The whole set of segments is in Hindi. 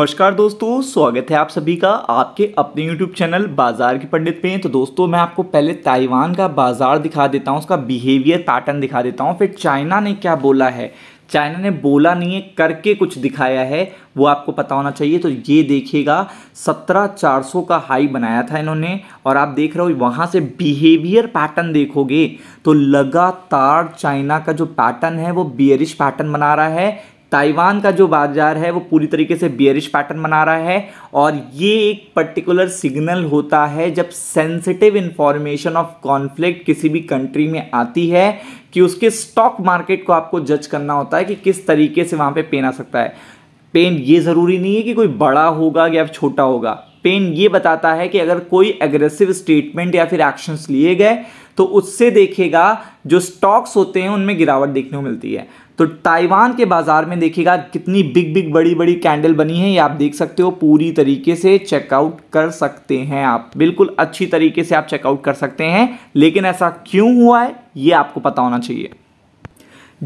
नमस्कार दोस्तों स्वागत है आप सभी का आपके अपने YouTube चैनल बाजार के पंडित पे तो दोस्तों मैं आपको पहले ताइवान का बाजार दिखा देता हूँ उसका बिहेवियर पैटर्न दिखा देता हूँ फिर चाइना ने क्या बोला है चाइना ने बोला नहीं है करके कुछ दिखाया है वो आपको पता होना चाहिए तो ये देखिएगा सत्रह चार सौ का हाई बनाया था इन्होंने और आप देख रहे हो वहाँ से बिहेवियर पैटर्न देखोगे तो लगातार चाइना का जो पैटर्न है वो बियरिश पैटर्न बना रहा है ताइवान का जो बाजार है वो पूरी तरीके से बियरिश पैटर्न बना रहा है और ये एक पर्टिकुलर सिग्नल होता है जब सेंसिटिव इन्फॉर्मेशन ऑफ कॉन्फ्लिक्ट किसी भी कंट्री में आती है कि उसके स्टॉक मार्केट को आपको जज करना होता है कि किस तरीके से वहाँ पे पेन आ सकता है पेन ये ज़रूरी नहीं है कि कोई बड़ा होगा या छोटा होगा पेन ये बताता है कि अगर कोई एग्रेसिव स्टेटमेंट या फिर एक्शंस लिए गए तो उससे देखेगा जो स्टॉक्स होते हैं उनमें गिरावट देखने को मिलती है तो ताइवान के बाज़ार में देखिएगा कितनी बिग बिग बड़ी बड़ी कैंडल बनी है ये आप देख सकते हो पूरी तरीके से चेकआउट कर सकते हैं आप बिल्कुल अच्छी तरीके से आप चेकआउट कर सकते हैं लेकिन ऐसा क्यों हुआ है ये आपको पता होना चाहिए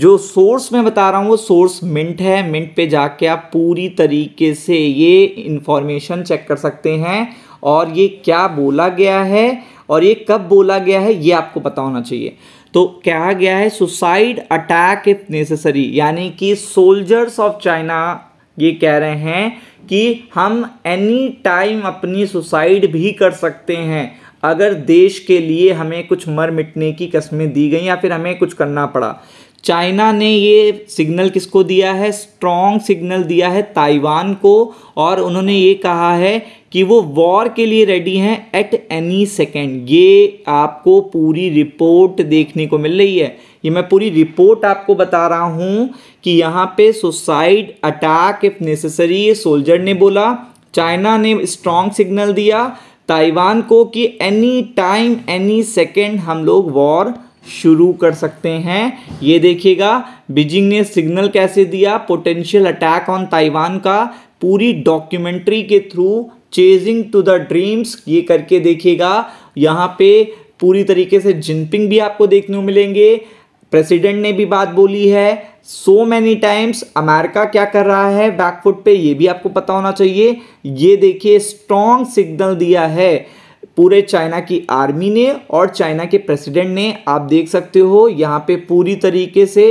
जो सोर्स मैं बता रहा हूँ वो सोर्स मिंट है मिंट पे जाके आप पूरी तरीके से ये इन्फॉर्मेशन चेक कर सकते हैं और ये क्या बोला गया है और ये कब बोला गया है ये आपको पता होना चाहिए तो कहा गया है सुसाइड अटैक इफ नेसेसरी यानी कि सोल्जर्स ऑफ चाइना ये कह रहे हैं कि हम एनी टाइम अपनी सुसाइड भी कर सकते हैं अगर देश के लिए हमें कुछ मर मिटने की कस्में दी गई या फिर हमें कुछ करना पड़ा चाइना ने ये सिग्नल किसको दिया है स्ट्रॉन्ग सिग्नल दिया है ताइवान को और उन्होंने ये कहा है कि वो वॉर के लिए रेडी हैं एट एनी सेकेंड ये आपको पूरी रिपोर्ट देखने को मिल रही है ये मैं पूरी रिपोर्ट आपको बता रहा हूँ कि यहाँ पे सुसाइड अटैक इफ़ नेसेसरी ये सोल्जर ने बोला चाइना ने स्ट्रॉन्ग सिग्नल दिया ताइवान को कि एनी टाइम एनी सेकेंड हम लोग वॉर शुरू कर सकते हैं ये देखिएगा बीजिंग ने सिग्नल कैसे दिया पोटेंशियल अटैक ऑन ताइवान का पूरी डॉक्यूमेंट्री के through chasing to the dreams ये करके देखिएगा यहाँ पे पूरी तरीके से जिनपिंग भी आपको देखने को मिलेंगे प्रेसिडेंट ने भी बात बोली है सो मैनी टाइम्स अमेरिका क्या कर रहा है बैकफुट पे ये भी आपको पता होना चाहिए ये देखिए स्ट्रॉन्ग सिग्नल दिया है पूरे चाइना की आर्मी ने और चाइना के प्रेसिडेंट ने आप देख सकते हो यहाँ पे पूरी तरीके से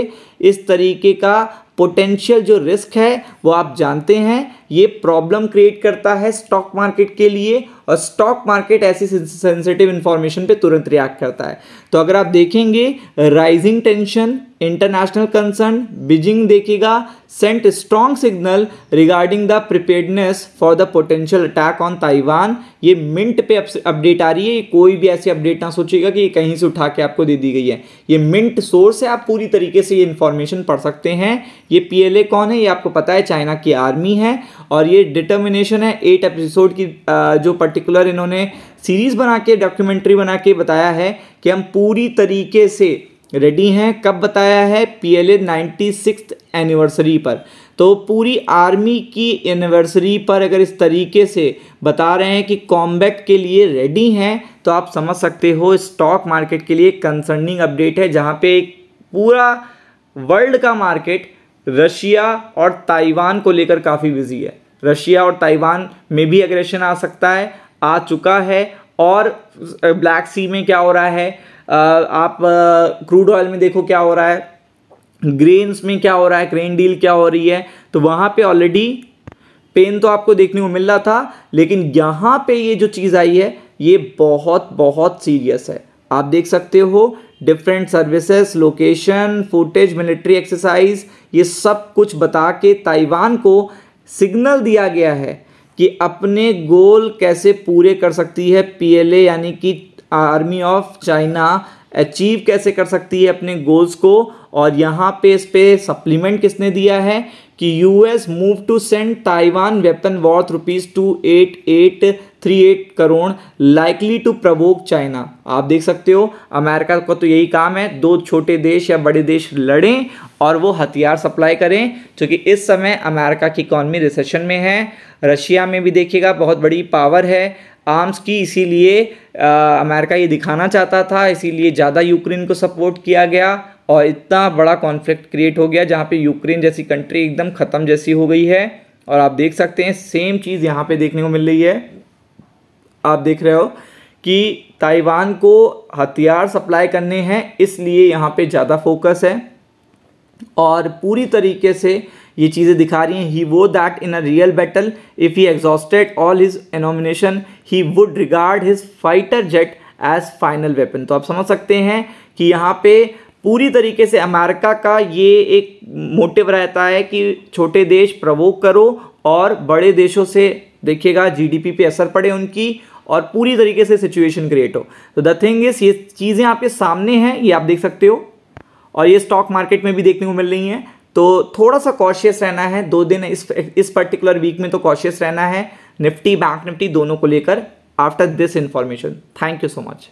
इस तरीके का पोटेंशियल जो रिस्क है वो आप जानते हैं ये प्रॉब्लम क्रिएट करता है स्टॉक मार्केट के लिए और स्टॉक मार्केट ऐसी सेंसिटिव इन्फॉर्मेशन पे तुरंत रिएक्ट करता है तो अगर आप देखेंगे rising tension international concern Beijing देखेगा sent strong signal regarding the preparedness for the potential attack on Taiwan ये मिंट पे अपडेट आ रही है कोई भी ऐसी अपडेट ना सोचेगा कि ये कहीं से उठा के आपको दे दी गई है ये मिंट सोर्स है आप पूरी तरीके से ये इन्फॉर्मेशन पढ़ सकते हैं ये पीएलए कौन है ये आपको पता है चाइना की आर्मी है और ये डिटर्मिनेशन है एट एपिसोड की जो पर्टिकुलर इन्होंने सीरीज़ बना के डॉक्यूमेंट्री बना के बताया है कि हम पूरी तरीके से रेडी हैं कब बताया है P L A ninety anniversary पर तो पूरी आर्मी की एनिवर्सरी पर अगर इस तरीके से बता रहे हैं कि कॉम्बैक के लिए रेडी हैं तो आप समझ सकते हो स्टॉक मार्केट के लिए कंसर्निंग अपडेट है जहाँ पे पूरा वर्ल्ड का मार्केट रशिया और ताइवान को लेकर काफ़ी बिजी है रशिया और ताइवान में भी एग्रेशन आ सकता है आ चुका है और ब्लैक सी में क्या हो रहा है आप क्रूड ऑयल में देखो क्या हो रहा है ग्रेन्स में क्या हो रहा है ग्रेन डील क्या हो रही है तो वहाँ पे ऑलरेडी पेन तो आपको देखने को मिल रहा था लेकिन यहाँ पे ये जो चीज़ आई है ये बहुत बहुत सीरियस है आप देख सकते हो different services location footage military exercise ये सब कुछ बता के ताइवान को सिग्नल दिया गया है कि अपने गोल कैसे पूरे कर सकती है पीएलए यानी कि आर्मी ऑफ चाइना अचीव कैसे कर सकती है अपने गोल्स को और यहाँ पे इस पे सप्लीमेंट किसने दिया है कि US move to send Taiwan weapon worth rupees two eight eight three eight crore likely to provoke China आप देख सकते हो अमेरिका का तो यही काम है दो छोटे देश या बड़े देश लड़ें और वो हथियार सप्लाई करें क्योंकि इस समय अमेरिका की इकॉनमी रिसेशन में है रशिया में भी देखिएगा बहुत बड़ी पावर है आर्म्स की इसीलिए अमेरिका ये दिखाना चाहता था इसीलिए ज़्यादा यूक्रेन को सपोर्ट किया गया और इतना बड़ा कॉन्फ्लिक्ट क्रिएट हो गया जहाँ पे यूक्रेन जैसी कंट्री एकदम ख़त्म जैसी हो गई है और आप देख सकते हैं सेम चीज़ यहाँ पे देखने को मिल रही है आप देख रहे हो कि ताइवान को हथियार सप्लाई करने हैं इसलिए यहाँ पे ज़्यादा फोकस है और पूरी तरीके से ये चीज़ें दिखा रही हैं ही वो that in a real battle if he exhausted all his ammunition he would regard his fighter jet as final weapon तो आप समझ सकते हैं कि यहाँ पे पूरी तरीके से अमेरिका का ये एक मोटिव रहता है कि छोटे देश प्रवोक करो और बड़े देशों से देखिएगा जीडीपी पे असर पड़े उनकी और पूरी तरीके से सिचुएशन क्रिएट हो तो द थिंग इज ये चीज़ें आपके सामने हैं ये आप देख सकते हो और ये स्टॉक मार्केट में भी देखने को मिल रही हैं तो थोड़ा सा कॉशियस रहना है दो दिन इस इस पर्टिकुलर वीक में तो कॉशियस रहना है निफ्टी बैंक निफ्टी दोनों को लेकर after this information thank you so much